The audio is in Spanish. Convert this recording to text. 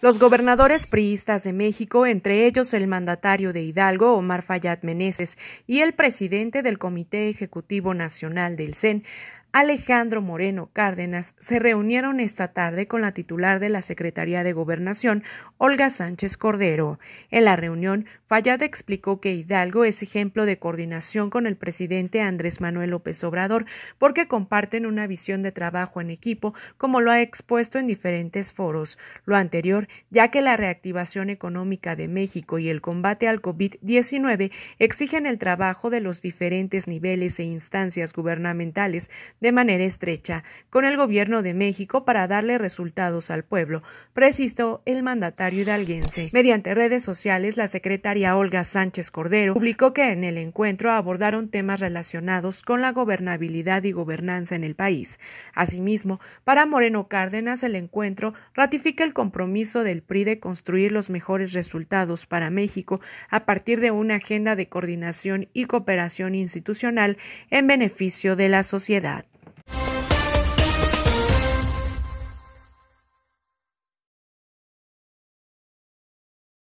Los gobernadores priistas de México, entre ellos el mandatario de Hidalgo, Omar Fayad Meneses, y el presidente del Comité Ejecutivo Nacional del CEN, Alejandro Moreno Cárdenas se reunieron esta tarde con la titular de la Secretaría de Gobernación, Olga Sánchez Cordero. En la reunión, Fallada explicó que Hidalgo es ejemplo de coordinación con el presidente Andrés Manuel López Obrador porque comparten una visión de trabajo en equipo, como lo ha expuesto en diferentes foros. Lo anterior, ya que la reactivación económica de México y el combate al COVID-19 exigen el trabajo de los diferentes niveles e instancias gubernamentales de manera estrecha con el gobierno de México para darle resultados al pueblo, precisó el mandatario hidalguense. Mediante redes sociales, la secretaria Olga Sánchez Cordero publicó que en el encuentro abordaron temas relacionados con la gobernabilidad y gobernanza en el país. Asimismo, para Moreno Cárdenas, el encuentro ratifica el compromiso del PRI de construir los mejores resultados para México a partir de una agenda de coordinación y cooperación institucional en beneficio de la sociedad.